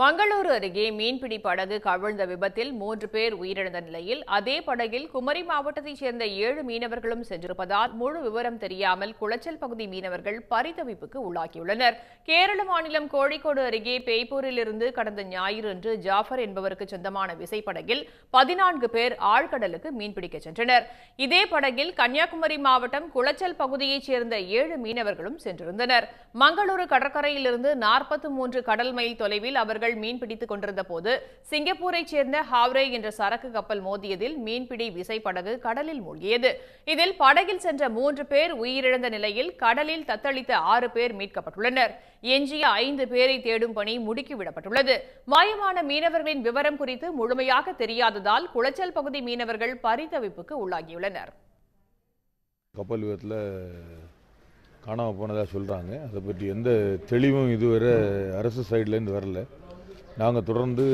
மங்களூரு அருகே மீன்பிடி படகு கவிழ்ந்த விபத்தில் மூன்று பேர் உயிரிழந்த நிலையில் அதே படகில் குமரி மாவட்டத்தைச் சேர்ந்த ஏழு மீனவர்களும் சென்றிருப்பதால் முழு விவரம் தெரியாமல் குளச்சல் பகுதி மீனவர்கள் பரிதவிப்புக்கு உள்ளாகியுள்ளனர் கேரள மாநிலம் கோழிக்கோடு அருகே பேய்ப்பூரிலிருந்து கடந்த ஞாயிறன்று ஜாஃபர் என்பவருக்கு சொந்தமான விசைப்படகில் பதினான்கு பேர் ஆழ்கடலுக்கு மீன்பிடிக்க சென்றனர் இதே படகில் கன்னியாகுமரி மாவட்டம் குளச்சல் பகுதியைச் சேர்ந்த ஏழு மீனவர்களும் சென்றிருந்தனர் மங்களூரு கடற்கரையிலிருந்து நாற்பத்தி மூன்று கடல் மைல் தொலைவில் அவர்கள் மீனவர்கள் பிடித்துக் கொண்டிருந்த போது சிங்கப்பூரைச் சேர்ந்த ஹாவ்ரே என்ற சரக்கு கப்பல் மோதியதில் மீன்பிடி விசைப்படகு கடலில் மூழ்கியது இதில் படகில் சென்ற மூன்று பேர் உயிரிழந்த நிலையில் கடலில் தத்தளித்த ஆறு பேர் மீட்கப்பட்டுள்ளனர் எஞ்சிய ஐந்து பேரை தேடும் பணி முடுக்கிவிடப்பட்டுள்ளது மாயமான மீனவர்களின் விவரம் குறித்து முழுமையாக தெரியாததால் குளச்சல் பகுதி மீனவர்கள் பரிதவிப்புக்கு உள்ளாகியுள்ளனர் கப்பல் விபத்தில் காணாமல் போனதாக சொல்கிறாங்க அதை பற்றி எந்த தெளிவும் இதுவரை அரசு சைட்லேருந்து வரல நாங்கள் தொடர்ந்து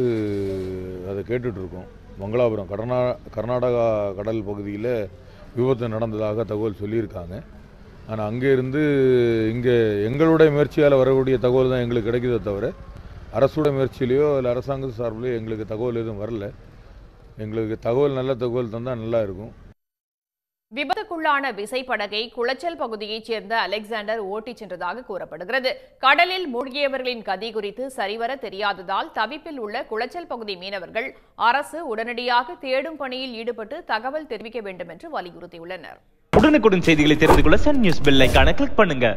அதை கேட்டுட்ருக்கோம் மங்களாபுரம் கர்நா கர்நாடகா கடல் பகுதியில் விபத்து நடந்ததாக தகவல் சொல்லியிருக்காங்க ஆனால் அங்கேருந்து இங்கே எங்களுடைய முயற்சியால் வரக்கூடிய தகவல் தான் எங்களுக்கு கிடைக்குதே தவிர அரசோட முயற்சியிலையோ இல்லை அரசாங்க சார்பிலையோ எங்களுக்கு தகவல் எதுவும் வரல எங்களுக்கு தகவல் நல்ல தகவல் தந்தால் நல்லா இருக்கும் விபத்துக்குள்ளான விசைப்படகை குளச்சல் பகுதியைச் சேர்ந்த அலெக்சாண்டர் ஓட்டிச் சென்றதாக கூறப்படுகிறது கடலில் மூழ்கியவர்களின் கதி குறித்து சரிவர தெரியாததால் தவிப்பில் உள்ள குளச்சல் பகுதி மீனவர்கள் அரசு உடனடியாக தேடும் பணியில் ஈடுபட்டு தகவல் தெரிவிக்க வேண்டும் என்று வலியுறுத்தியுள்ளனர் உடனுக்குடன் செய்திகளை தெரிந்து கொள்ள சன் நியூஸ் பெல் கிளிக் பண்ணுங்க